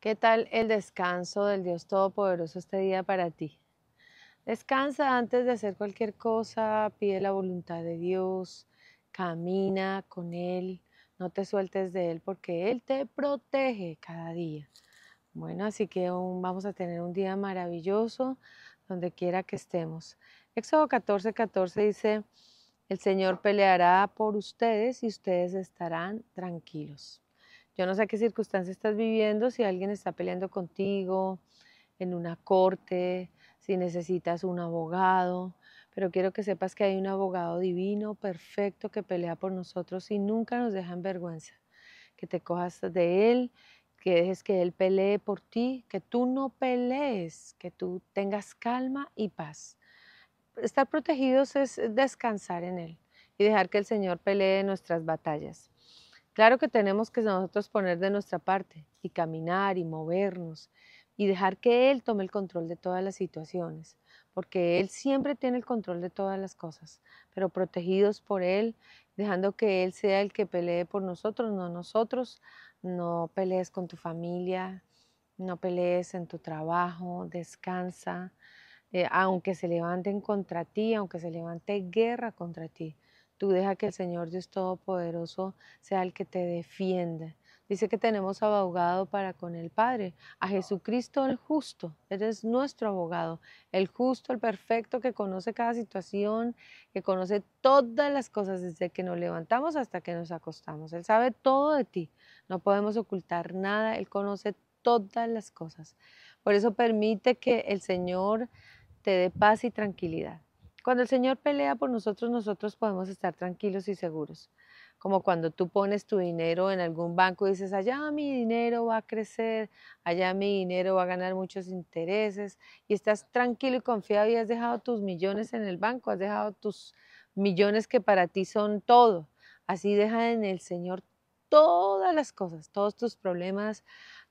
¿Qué tal el descanso del Dios Todopoderoso este día para ti? Descansa antes de hacer cualquier cosa, pide la voluntad de Dios, camina con Él, no te sueltes de Él porque Él te protege cada día. Bueno, así que vamos a tener un día maravilloso donde quiera que estemos. Éxodo 14, 14 dice, el Señor peleará por ustedes y ustedes estarán tranquilos. Yo no sé qué circunstancia estás viviendo, si alguien está peleando contigo en una corte, si necesitas un abogado, pero quiero que sepas que hay un abogado divino, perfecto, que pelea por nosotros y nunca nos deja en vergüenza. Que te cojas de él, que dejes que él pelee por ti, que tú no pelees, que tú tengas calma y paz. Estar protegidos es descansar en él y dejar que el Señor pelee nuestras batallas. Claro que tenemos que nosotros poner de nuestra parte y caminar y movernos y dejar que Él tome el control de todas las situaciones, porque Él siempre tiene el control de todas las cosas, pero protegidos por Él, dejando que Él sea el que pelee por nosotros, no nosotros, no pelees con tu familia, no pelees en tu trabajo, descansa, eh, aunque se levanten contra ti, aunque se levante guerra contra ti, Tú deja que el Señor Dios Todopoderoso sea el que te defienda. Dice que tenemos abogado para con el Padre, a Jesucristo el justo. Él es nuestro abogado, el justo, el perfecto, que conoce cada situación, que conoce todas las cosas desde que nos levantamos hasta que nos acostamos. Él sabe todo de ti. No podemos ocultar nada. Él conoce todas las cosas. Por eso permite que el Señor te dé paz y tranquilidad. Cuando el Señor pelea por nosotros, nosotros podemos estar tranquilos y seguros. Como cuando tú pones tu dinero en algún banco y dices, allá mi dinero va a crecer, allá mi dinero va a ganar muchos intereses, y estás tranquilo y confiado y has dejado tus millones en el banco, has dejado tus millones que para ti son todo. Así deja en el Señor todas las cosas, todos tus problemas,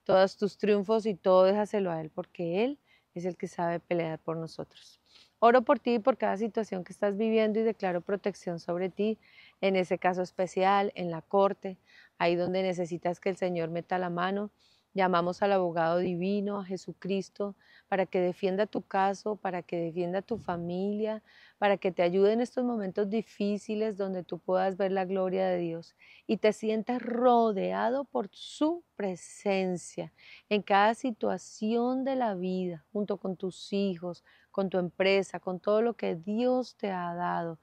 todos tus triunfos y todo déjaselo a Él, porque Él es el que sabe pelear por nosotros. Oro por ti y por cada situación que estás viviendo y declaro protección sobre ti, en ese caso especial, en la corte, ahí donde necesitas que el Señor meta la mano Llamamos al abogado divino, a Jesucristo, para que defienda tu caso, para que defienda tu familia, para que te ayude en estos momentos difíciles donde tú puedas ver la gloria de Dios y te sientas rodeado por su presencia en cada situación de la vida, junto con tus hijos, con tu empresa, con todo lo que Dios te ha dado.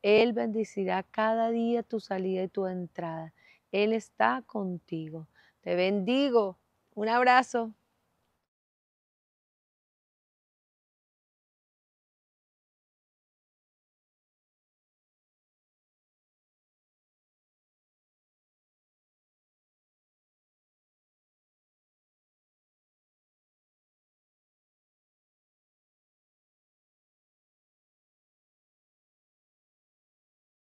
Él bendecirá cada día tu salida y tu entrada. Él está contigo. Te bendigo. Un abrazo.